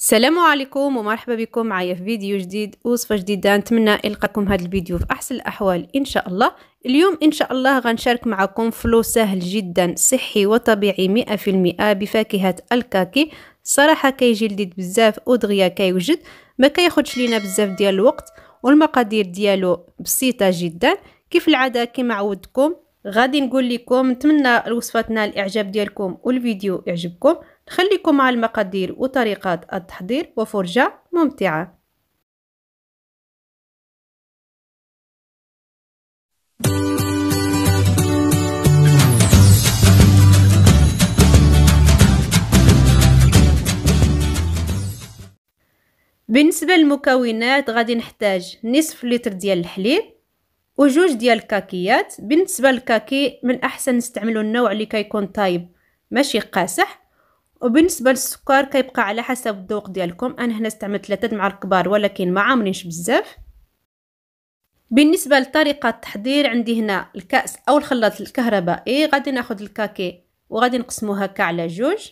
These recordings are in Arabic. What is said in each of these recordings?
السلام عليكم ومرحبا بكم معايا في فيديو جديد وصفه جديده نتمنى يلقاكم هذا الفيديو في احسن الاحوال ان شاء الله اليوم ان شاء الله غنشارك معكم فلو سهل جدا صحي وطبيعي 100% بفاكهه الكاكي صراحه كيجي لذيذ بزاف ودغيا كيوجد ما كياخذش لينا بزاف ديال الوقت والمقادير ديالو بسيطه جدا كيف العاده كما عودتكم غادي نقول لكم نتمنى الوصفه تنال الاعجاب ديالكم والفيديو يعجبكم خليكم مع المقادير وطريقات التحضير وفرجة ممتعة بالنسبه للمكونات غادي نحتاج نصف لتر ديال الحليب وجوج ديال الكاكيات بالنسبه للكاكي من الاحسن نستعملو النوع اللي كيكون طايب ماشي قاسح وبالنسبه للسكر كيبقى على حسب الذوق ديالكم انا هنا استعملت 3 معالق كبار ولكن ما عامرينش بزاف بالنسبه لطريقه التحضير عندي هنا الكاس او الخلاط الكهربائي غادي ناخذ الكاكي وغادي نقسمو هكا على جوج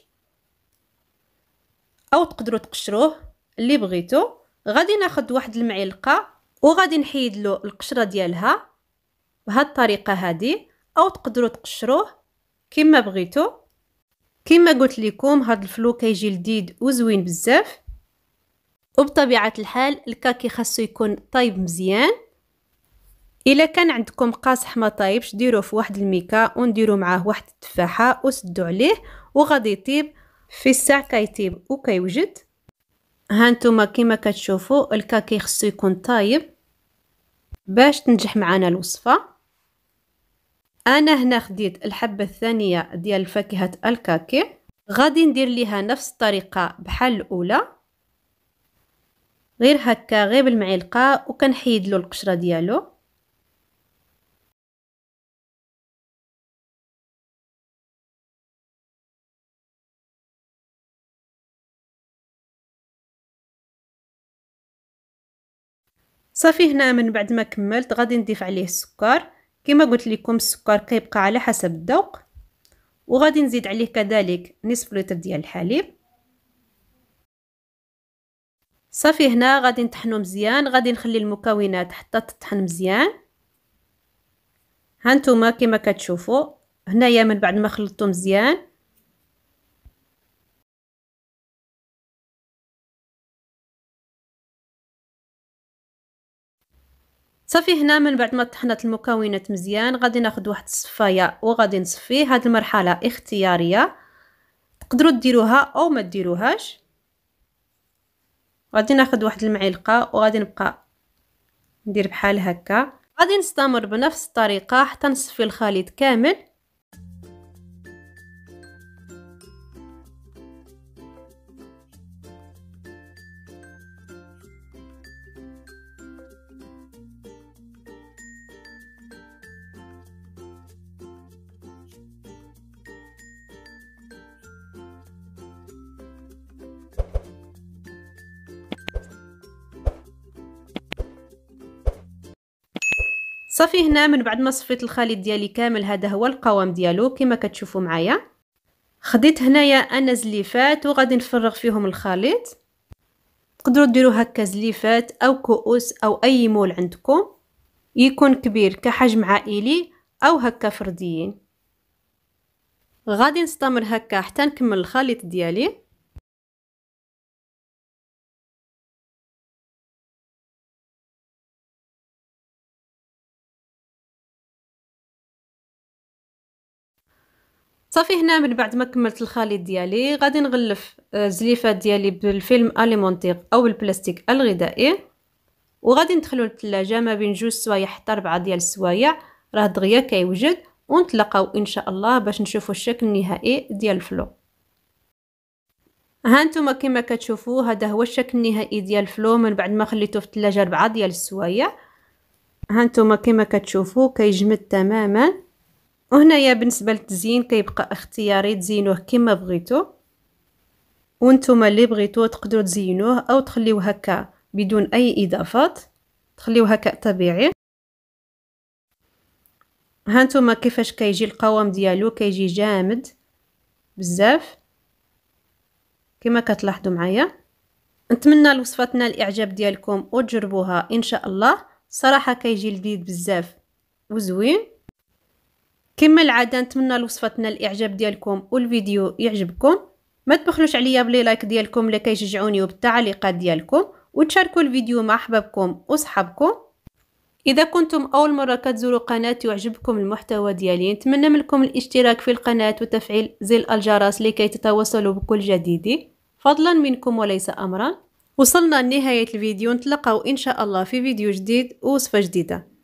او تقدروا تقشروه اللي بغيتو غادي ناخذ واحد المعلقه وغادي نحيد له القشره ديالها بهاد الطريقه هذه او تقدروا تقشروه كما بغيتو كما قلت لكم هاد الفلو كيجي لذيذ وزوين بزاف وبطبيعه الحال الكاكي خاصو يكون طايب مزيان الا كان عندكم قاصح ما طايبش ديروه في واحد الميكا ونديرو معاه واحد التفاحه وسدوا عليه وغادي يطيب في الساع كيطيب وكيوجد هانتوما كما كتشوفوا الكاكي خصو يكون طايب باش تنجح معنا الوصفه انا هنا خديت الحبه الثانيه ديال فاكهه الكاكي غادي ندير ليها نفس الطريقه بحال الاولى غير هكا غير بالمعلقه وكنحيد له القشره ديالو صافي هنا من بعد ما كملت غادي نضيف عليه السكر كما قلت لكم السكر كيبقى على حسب الذوق وغادي نزيد عليه كذلك نصف لتر ديال الحليب صافي هنا غادي نطحنو مزيان غادي نخلي المكونات حتى تطحن مزيان هانتوما كما كتشوفوا هنايا من بعد ما خلطتو مزيان صافي هنا من بعد ما طحنت المكونات مزيان غادي ناخذ واحد الصفايه وغادي نصفيه هاد المرحله اختياريه تقدروا ديروها او ما ديروهاش غادي ناخذ واحد المعلقه وغادي نبقى ندير بحال هكا غادي نستمر بنفس الطريقه حتى نصفي الخليط كامل صافي هنا من بعد ما صفيت الخليط ديالي كامل هذا هو القوام ديالو كما كتشوفوا معايا خديت هنايا انا زليفات وغادي نفرغ فيهم الخليط تقدروا ديروا هكا زليفات او كؤوس او اي مول عندكم يكون كبير كحجم عائلي او هكا فرديين غادي نستمر هكا حتى نكمل الخليط ديالي صافي هنا من بعد ما كملت الخليط ديالي غادي نغلف آه، الزليفات ديالي بالفيلم اليمونتيغ او البلاستيك الغذائي وغادي ندخلو للثلاجة ما بين جوج سوايع حتى ربعة ديال السوايع راه دغيا كيوجد ونتلاقاو ان شاء الله باش نشوفو الشكل النهائي ديال الفلو ها نتوما كما كتشوفوا هذا هو الشكل النهائي ديال الفلو من بعد ما خليته في الثلاجه ربعه ديال السوايع ها نتوما كما كتشوفوا كيجمد تماما وهنايا بالنسبه للتزيين كيبقى اختياري تزينوه كما بغيتو وانتم اللي بغيتو تقدروا تزينوه او تخليوه هكا بدون اي اضافات تخليوه هكا طبيعي ها نتوما كيفاش كيجي القوام ديالو كيجي جامد بزاف كما كتلاحظوا معايا نتمنى تنال الاعجاب ديالكم وتجربوها ان شاء الله صراحه كيجي لذيذ بزاف وزوين كما العاده نتمنى لوصفتنا الاعجاب ديالكم والفيديو يعجبكم ما تبخلوش عليا بلي لايك ديالكم لكي كيشجعوني وبالتعليقات ديالكم وتشاركوا الفيديو مع احبابكم وصحابكم اذا كنتم اول مره كتزوروا قناتي وعجبكم المحتوى ديالي نتمنى منكم الاشتراك في القناه وتفعيل زر الجرس لكي تتواصلوا بكل جديد فضلا منكم وليس امرا وصلنا لنهايه الفيديو نتلقاو ان شاء الله في فيديو جديد ووصفه جديده